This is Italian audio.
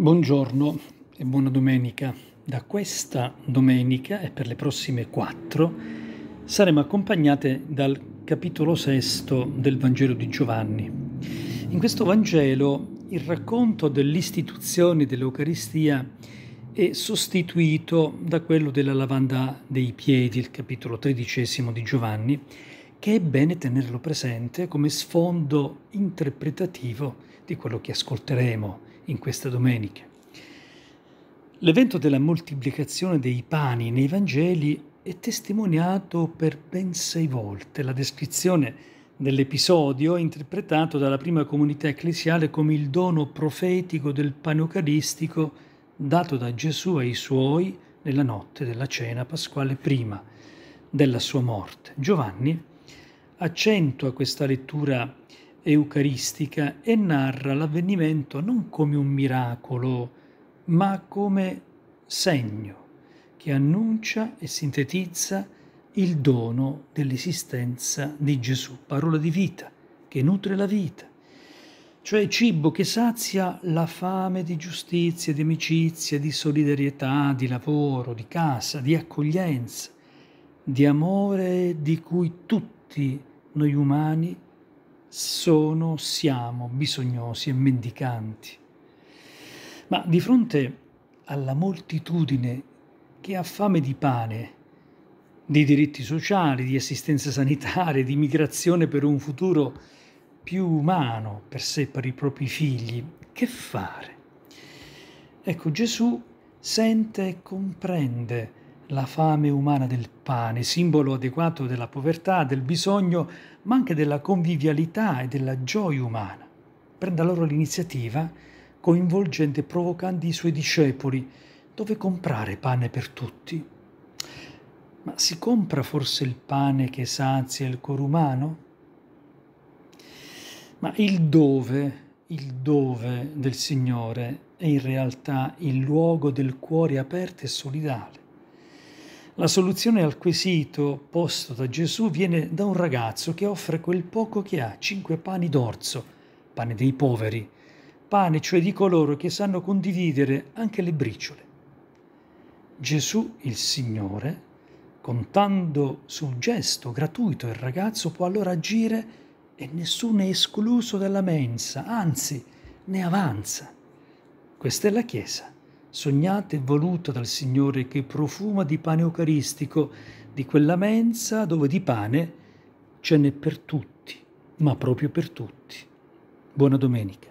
Buongiorno e buona domenica. Da questa domenica e per le prossime quattro saremo accompagnate dal capitolo sesto del Vangelo di Giovanni. In questo Vangelo il racconto dell'istituzione dell'Eucaristia è sostituito da quello della lavanda dei piedi, il capitolo tredicesimo di Giovanni, che è bene tenerlo presente come sfondo interpretativo di quello che ascolteremo in questa domenica. L'evento della moltiplicazione dei pani nei Vangeli è testimoniato per ben sei volte. La descrizione dell'episodio è interpretato dalla prima comunità ecclesiale come il dono profetico del pane eucaristico dato da Gesù ai suoi nella notte della cena pasquale prima della sua morte. Giovanni accentua questa lettura eucaristica e narra l'avvenimento non come un miracolo, ma come segno che annuncia e sintetizza il dono dell'esistenza di Gesù, parola di vita, che nutre la vita, cioè cibo che sazia la fame di giustizia, di amicizia, di solidarietà, di lavoro, di casa, di accoglienza, di amore di cui tutti noi umani sono, siamo bisognosi e mendicanti. Ma di fronte alla moltitudine che ha fame di pane, di diritti sociali, di assistenza sanitaria, di migrazione per un futuro più umano per sé e per i propri figli, che fare? Ecco, Gesù sente e comprende la fame umana del pane, simbolo adeguato della povertà, del bisogno, ma anche della convivialità e della gioia umana. Prende loro l'iniziativa, coinvolgendo e provocando i suoi discepoli, dove comprare pane per tutti. Ma si compra forse il pane che sazia il cuore umano? Ma il dove, il dove del Signore è in realtà il luogo del cuore aperto e solidale la soluzione al quesito posto da Gesù viene da un ragazzo che offre quel poco che ha, cinque pani d'orzo, pane dei poveri, pane cioè di coloro che sanno condividere anche le briciole. Gesù il Signore, contando sul gesto gratuito il ragazzo, può allora agire e nessuno è escluso dalla mensa, anzi ne avanza. Questa è la Chiesa sognata e voluta dal Signore che profuma di pane eucaristico, di quella mensa dove di pane ce n'è per tutti, ma proprio per tutti. Buona domenica.